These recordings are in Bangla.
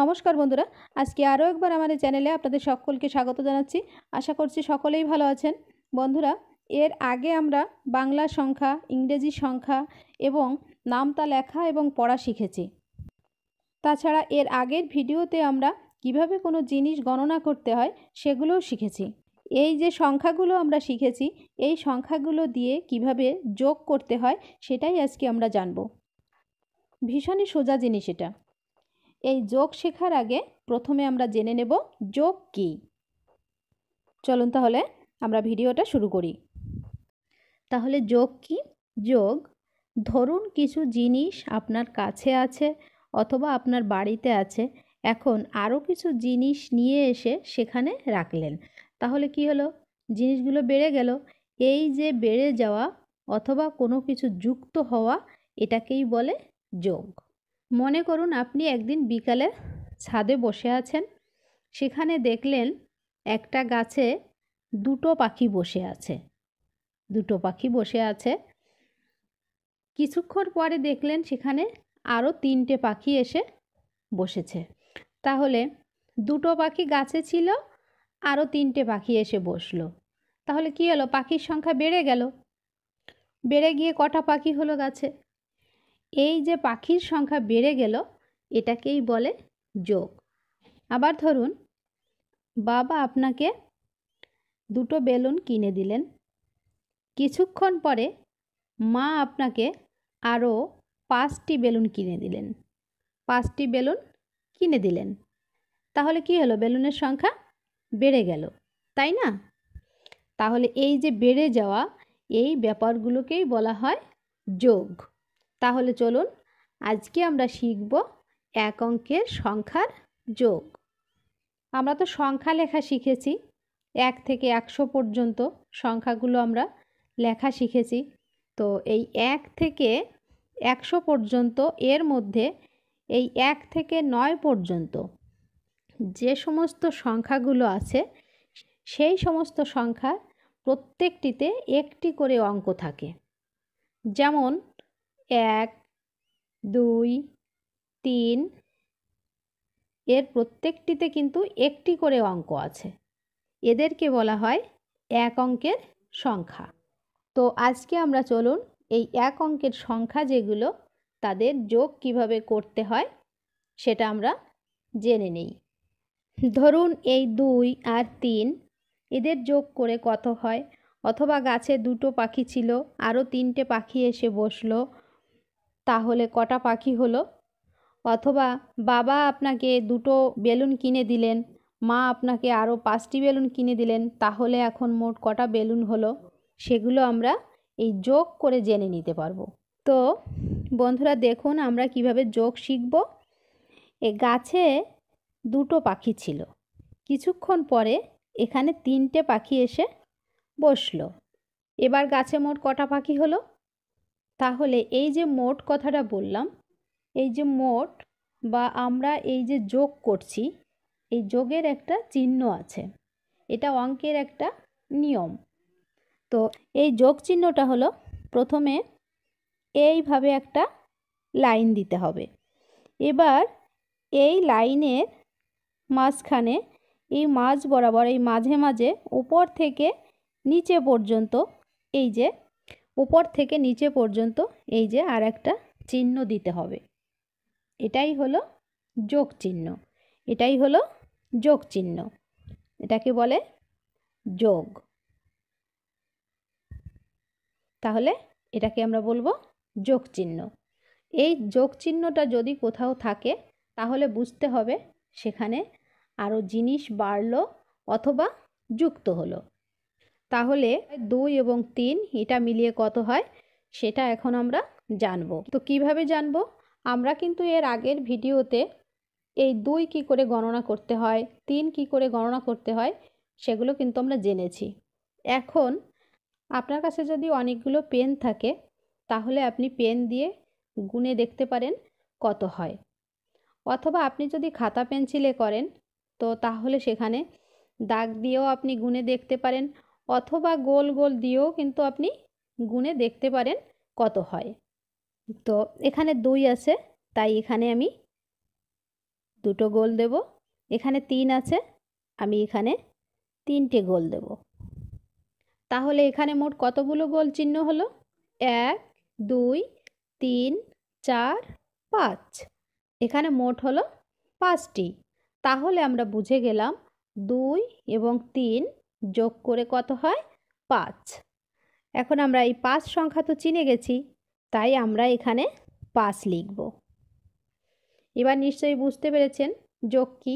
নমস্কার বন্ধুরা আজকে আরও একবার আমাদের চ্যানেলে আপনাদের সকলকে স্বাগত জানাচ্ছি আশা করছি সকলেই ভালো আছেন বন্ধুরা এর আগে আমরা বাংলা সংখ্যা ইংরেজি সংখ্যা এবং নামতা লেখা এবং পড়া শিখেছি তাছাড়া এর আগের ভিডিওতে আমরা কিভাবে কোনো জিনিস গণনা করতে হয় সেগুলোও শিখেছি এই যে সংখ্যাগুলো আমরা শিখেছি এই সংখ্যাগুলো দিয়ে কিভাবে যোগ করতে হয় সেটাই আজকে আমরা জানব ভীষণই সোজা জিনিস এটা এই যোগ শেখার আগে প্রথমে আমরা জেনে নেব যোগ কি চলুন তাহলে আমরা ভিডিওটা শুরু করি তাহলে যোগ কি যোগ ধরুন কিছু জিনিস আপনার কাছে আছে অথবা আপনার বাড়িতে আছে এখন আরও কিছু জিনিস নিয়ে এসে সেখানে রাখলেন তাহলে কি হলো জিনিসগুলো বেড়ে গেল এই যে বেড়ে যাওয়া অথবা কোনো কিছু যুক্ত হওয়া এটাকেই বলে যোগ মনে করুন আপনি একদিন বিকালে ছাদে বসে আছেন সেখানে দেখলেন একটা গাছে দুটো পাখি বসে আছে দুটো পাখি বসে আছে কিছুক্ষণ পরে দেখলেন সেখানে আরও তিনটে পাখি এসে বসেছে তাহলে দুটো পাখি গাছে ছিল আরও তিনটে পাখি এসে বসলো তাহলে কি হলো পাখির সংখ্যা বেড়ে গেল বেড়ে গিয়ে কটা পাখি হলো গাছে এই যে পাখির সংখ্যা বেড়ে গেল এটাকেই বলে যোগ আবার ধরুন বাবা আপনাকে দুটো বেলুন কিনে দিলেন কিছুক্ষণ পরে মা আপনাকে আরও পাঁচটি বেলুন কিনে দিলেন পাঁচটি বেলুন কিনে দিলেন তাহলে কি হলো বেলুনের সংখ্যা বেড়ে গেল তাই না তাহলে এই যে বেড়ে যাওয়া এই ব্যাপারগুলোকেই বলা হয় যোগ তাহলে চলুন আজকে আমরা শিখব এক অঙ্কের সংখ্যার যোগ আমরা তো সংখ্যা লেখা শিখেছি এক থেকে একশো পর্যন্ত সংখ্যাগুলো আমরা লেখা শিখেছি তো এই এক থেকে একশো পর্যন্ত এর মধ্যে এই এক থেকে নয় পর্যন্ত যে সমস্ত সংখ্যাগুলো আছে সেই সমস্ত সংখ্যা প্রত্যেকটিতে একটি করে অঙ্ক থাকে যেমন এক দুই তিন এর প্রত্যেকটিতে কিন্তু একটি করে অঙ্ক আছে এদেরকে বলা হয় এক অঙ্কের সংখ্যা তো আজকে আমরা চলুন এই এক অঙ্কের সংখ্যা যেগুলো তাদের যোগ কিভাবে করতে হয় সেটা আমরা জেনে নেই ধরুন এই দুই আর তিন এদের যোগ করে কত হয় অথবা গাছে দুটো পাখি ছিল আরও তিনটে পাখি এসে বসলো তাহলে কটা পাখি হলো অথবা বাবা আপনাকে দুটো বেলুন কিনে দিলেন মা আপনাকে আরও পাঁচটি বেলুন কিনে দিলেন তাহলে এখন মোট কটা বেলুন হলো সেগুলো আমরা এই যোগ করে জেনে নিতে পারবো তো বন্ধুরা দেখুন আমরা কিভাবে যোগ শিখব এ গাছে দুটো পাখি ছিল কিছুক্ষণ পরে এখানে তিনটে পাখি এসে বসলো এবার গাছে মোট কটা পাখি হলো তাহলে এই যে মোট কথাটা বললাম এই যে মোট বা আমরা এই যে যোগ করছি এই যোগের একটা চিহ্ন আছে এটা অঙ্কের একটা নিয়ম তো এই যোগ চিহ্নটা হলো প্রথমে এইভাবে একটা লাইন দিতে হবে এবার এই লাইনের মাঝখানে এই মাঝ বরাবর এই মাঝে মাঝে উপর থেকে নিচে পর্যন্ত এই যে উপর থেকে নিচে পর্যন্ত এই যে আর একটা চিহ্ন দিতে হবে এটাই হলো যোগ চিহ্ন এটাই হলো যোগ চিহ্ন এটাকে বলে যোগ তাহলে এটাকে আমরা বলবো যোগ চিহ্ন এই যোগ চিহ্নটা যদি কোথাও থাকে তাহলে বুঝতে হবে সেখানে আরও জিনিস বাড়ল অথবা যুক্ত হলো তাহলে দুই এবং তিন এটা মিলিয়ে কত হয় সেটা এখন আমরা জানব তো কিভাবে জানব আমরা কিন্তু এর আগের ভিডিওতে এই দুই কি করে গণনা করতে হয় তিন কি করে গণনা করতে হয় সেগুলো কিন্তু আমরা জেনেছি এখন আপনার কাছে যদি অনেকগুলো পেন থাকে তাহলে আপনি পেন দিয়ে গুনে দেখতে পারেন কত হয় অথবা আপনি যদি খাতা পেন্সিলে করেন তো তাহলে সেখানে দাগ দিয়েও আপনি গুনে দেখতে পারেন অথবা গোল গোল দিয়েও কিন্তু আপনি গুনে দেখতে পারেন কত হয় তো এখানে দুই আছে তাই এখানে আমি দুটো গোল দেব এখানে তিন আছে আমি এখানে তিনটে গোল দেব তাহলে এখানে মোট কতগুলো গোল চিহ্ন হলো এক দুই তিন চার পাঁচ এখানে মোট হলো পাঁচটি তাহলে আমরা বুঝে গেলাম দুই এবং তিন যোগ করে কত হয় পাঁচ এখন আমরা এই পাঁচ সংখ্যা তো চিনে গেছি তাই আমরা এখানে পাঁচ লিখব এবার নিশ্চয়ই বুঝতে পেরেছেন যোগ কি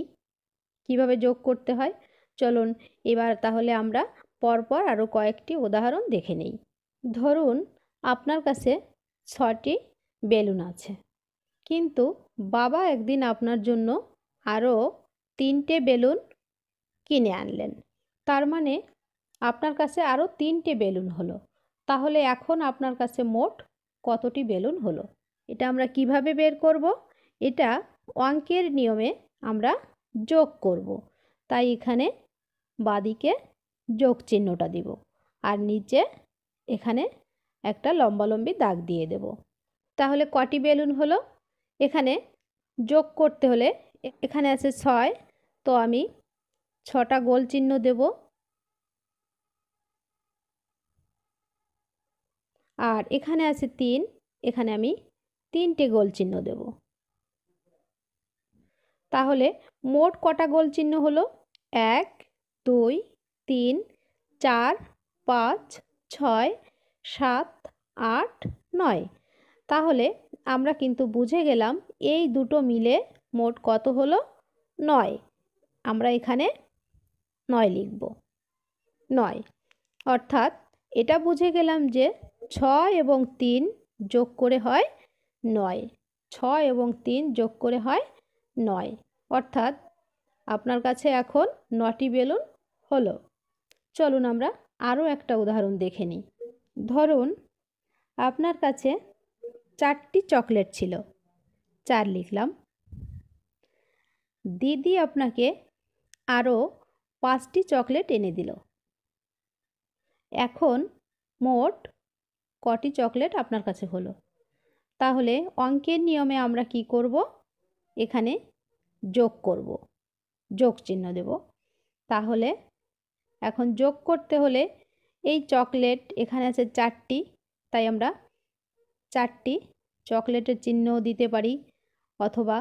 কিভাবে যোগ করতে হয় চলুন এবার তাহলে আমরা পরপর আরও কয়েকটি উদাহরণ দেখে নেই ধরুন আপনার কাছে ছটি বেলুন আছে কিন্তু বাবা একদিন আপনার জন্য আরও তিনটে বেলুন কিনে আনলেন তার মানে আপনার কাছে আরও তিনটে বেলুন হলো তাহলে এখন আপনার কাছে মোট কতটি বেলুন হলো এটা আমরা কিভাবে বের করব এটা অঙ্কের নিয়মে আমরা যোগ করব তাই এখানে বাদিকে যোগ চিহ্নটা দিব আর নিচে এখানে একটা লম্বালম্বি দাগ দিয়ে দেব তাহলে কটি বেলুন হলো এখানে যোগ করতে হলে এখানে আছে ছয় তো আমি ছটা গোল চিহ্ন দেব আর এখানে আছে তিন এখানে আমি তিনটে গোল চিহ্ন দেব তাহলে মোট কটা গোল চিহ্ন হলো এক দুই তিন চার পাঁচ ছয় সাত আট নয় তাহলে আমরা কিন্তু বুঝে গেলাম এই দুটো মিলে মোট কত হলো নয় আমরা এখানে নয় লিখব নয় অর্থাৎ এটা বুঝে গেলাম যে ছয় এবং তিন যোগ করে হয় নয় ছয় এবং তিন যোগ করে হয় নয় অর্থাৎ আপনার কাছে এখন নটি বেলুন হলো চলুন আমরা আরও একটা উদাহরণ দেখে নিই ধরুন আপনার কাছে চারটি চকলেট ছিল চার লিখলাম দিদি আপনাকে আরও পাঁচটি চকলেট এনে দিল এখন মোট কটি চকলেট আপনার কাছে হলো তাহলে অঙ্কের নিয়মে আমরা কি করব এখানে যোগ করব যোগ চিহ্ন দেব তাহলে এখন যোগ করতে হলে এই চকলেট এখানে আছে চারটি তাই আমরা চারটি চকলেটের চিহ্ন দিতে পারি অথবা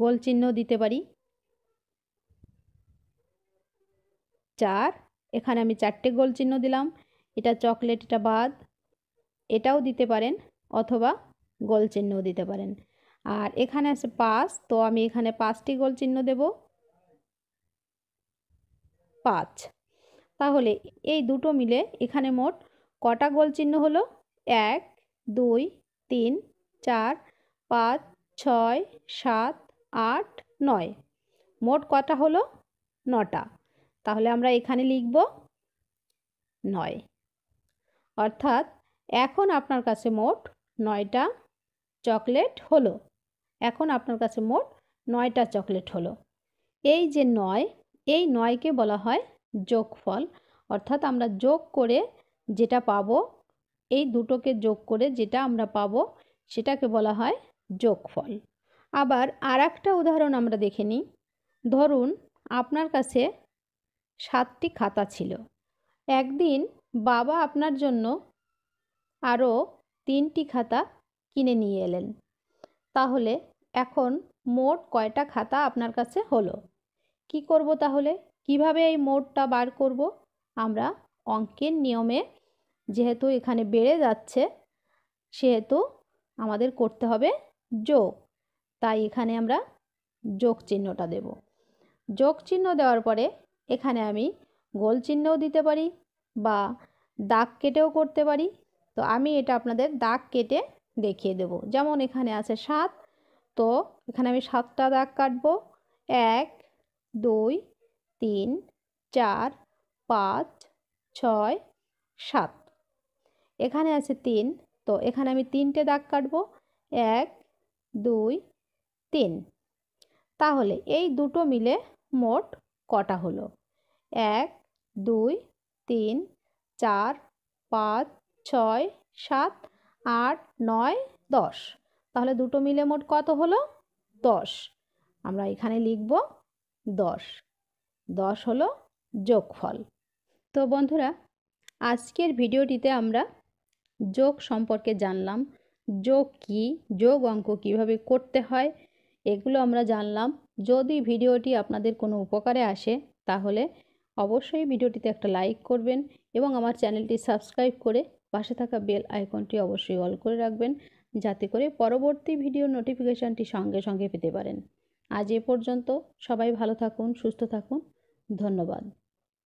গোল চিহ্ন দিতে পারি চার এখানে আমি চারটে গোল চিহ্ন দিলাম এটা চকলেট এটা বাদ এটাও দিতে পারেন অথবা গোল চিহ্নও দিতে পারেন আর এখানে আছে পাঁচ তো আমি এখানে পাঁচটি গোল চিহ্ন দেব পাঁচ তাহলে এই দুটো মিলে এখানে মোট কটা গোল চিহ্ন হলো এক দুই তিন চার পাঁচ ছয় সাত আট নয় মোট কটা হলো নটা তাহলে আমরা এখানে লিখব নয় অর্থাৎ এখন আপনার কাছে মোট নয়টা চকলেট হলো এখন আপনার কাছে মোট নয়টা চকলেট হলো এই যে নয় এই নয়কে বলা হয় যোগফল অর্থাৎ আমরা যোগ করে যেটা পাবো এই দুটোকে যোগ করে যেটা আমরা পাব সেটাকে বলা হয় যোগফল আবার আর একটা উদাহরণ আমরা দেখে নিই ধরুন আপনার কাছে সাতটি খাতা ছিল একদিন বাবা আপনার জন্য আরও তিনটি খাতা কিনে নিয়ে এলেন তাহলে এখন মোট কয়টা খাতা আপনার কাছে হলো কি করব তাহলে কিভাবে এই মোটটা বার করব আমরা অঙ্কের নিয়মে যেহেতু এখানে বেড়ে যাচ্ছে সেহেতু আমাদের করতে হবে যোগ তাই এখানে আমরা যোগ চিহ্নটা দেব যোগ চিহ্ন দেওয়ার পরে এখানে আমি গোল চিহ্নও দিতে পারি বা দাগ কেটেও করতে পারি তো আমি এটা আপনাদের দাগ কেটে দেখিয়ে দেব যেমন এখানে আছে সাত তো এখানে আমি সাতটা দাগ কাটব এক দুই তিন চার পাঁচ ছয় সাত এখানে আছে তিন তো এখানে আমি তিনটে দাগ কাটব এক দুই তিন তাহলে এই দুটো মিলে মোট কটা হলো এক দুই তিন চার পাঁচ ছয় সাত আট নয় দশ তাহলে দুটো মিলে মোট কত হলো দশ আমরা এখানে লিখব দশ দশ হলো যোগফল তো বন্ধুরা আজকের ভিডিওটিতে আমরা যোগ সম্পর্কে জানলাম যোগ কি যোগ অঙ্ক কিভাবে করতে হয় এগুলো আমরা জানলাম যদি ভিডিওটি আপনাদের কোনো উপকারে আসে তাহলে অবশ্যই ভিডিওটিতে একটা লাইক করবেন এবং আমার চ্যানেলটি সাবস্ক্রাইব করে পাশে থাকা বেল আইকনটি অবশ্যই অল করে রাখবেন যাতে করে পরবর্তী ভিডিও নোটিফিকেশানটি সঙ্গে সঙ্গে পেতে পারেন আজ এ পর্যন্ত সবাই ভালো থাকুন সুস্থ থাকুন ধন্যবাদ